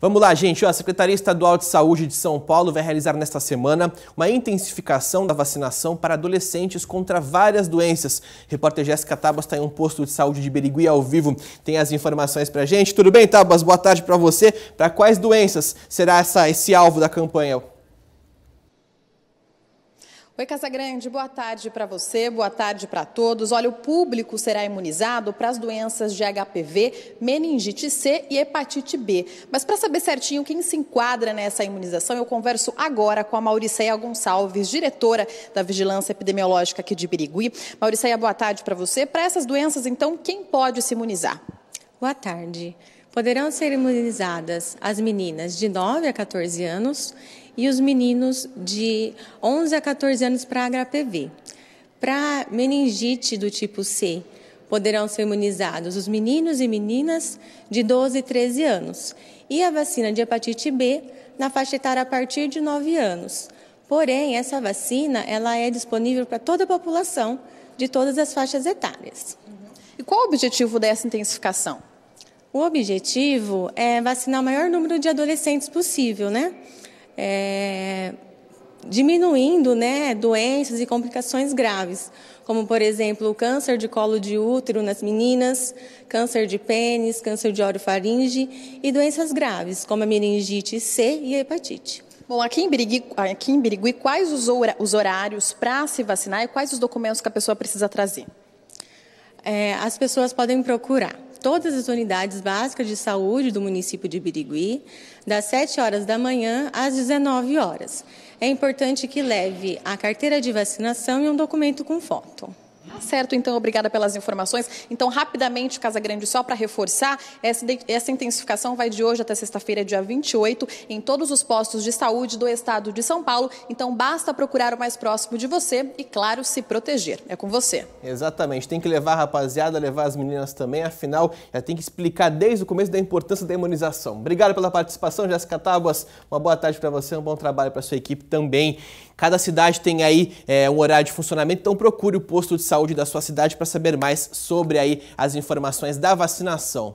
Vamos lá, gente. A Secretaria Estadual de Saúde de São Paulo vai realizar nesta semana uma intensificação da vacinação para adolescentes contra várias doenças. Repórter Jéssica Tabas está em um posto de saúde de Berigui ao vivo. Tem as informações para gente. Tudo bem, Tabas? Boa tarde para você. Para quais doenças será essa, esse alvo da campanha? Oi, Casagrande, boa tarde para você, boa tarde para todos. Olha, o público será imunizado para as doenças de HPV, meningite C e hepatite B. Mas para saber certinho quem se enquadra nessa imunização, eu converso agora com a Mauriceia Gonçalves, diretora da Vigilância Epidemiológica aqui de Birigui. Mauriceia, boa tarde para você. Para essas doenças, então, quem pode se imunizar? Boa tarde. Poderão ser imunizadas as meninas de 9 a 14 anos e os meninos de 11 a 14 anos para HPV. Para meningite do tipo C, poderão ser imunizados os meninos e meninas de 12 e 13 anos e a vacina de hepatite B na faixa etária a partir de 9 anos. Porém, essa vacina ela é disponível para toda a população de todas as faixas etárias. E qual o objetivo dessa intensificação? O objetivo é vacinar o maior número de adolescentes possível, né? é, diminuindo né, doenças e complicações graves, como, por exemplo, o câncer de colo de útero nas meninas, câncer de pênis, câncer de orofaringe e doenças graves, como a meningite C e a hepatite. Bom, aqui em Birigui, aqui em Birigui quais os horários para se vacinar e quais os documentos que a pessoa precisa trazer? É, as pessoas podem procurar todas as unidades básicas de saúde do município de Birigui, das 7 horas da manhã às 19 horas. É importante que leve a carteira de vacinação e um documento com foto. Tá certo, então, obrigada pelas informações. Então, rapidamente, Casa Grande, só para reforçar, essa, essa intensificação vai de hoje até sexta-feira, dia 28, em todos os postos de saúde do estado de São Paulo. Então, basta procurar o mais próximo de você e, claro, se proteger. É com você. Exatamente. Tem que levar a rapaziada, levar as meninas também. Afinal, já tem que explicar desde o começo da importância da imunização. Obrigado pela participação, Jéssica Tábuas. Uma boa tarde para você, um bom trabalho para sua equipe também. Cada cidade tem aí é, um horário de funcionamento, então procure o posto de saúde Saúde da sua cidade para saber mais sobre aí as informações da vacinação.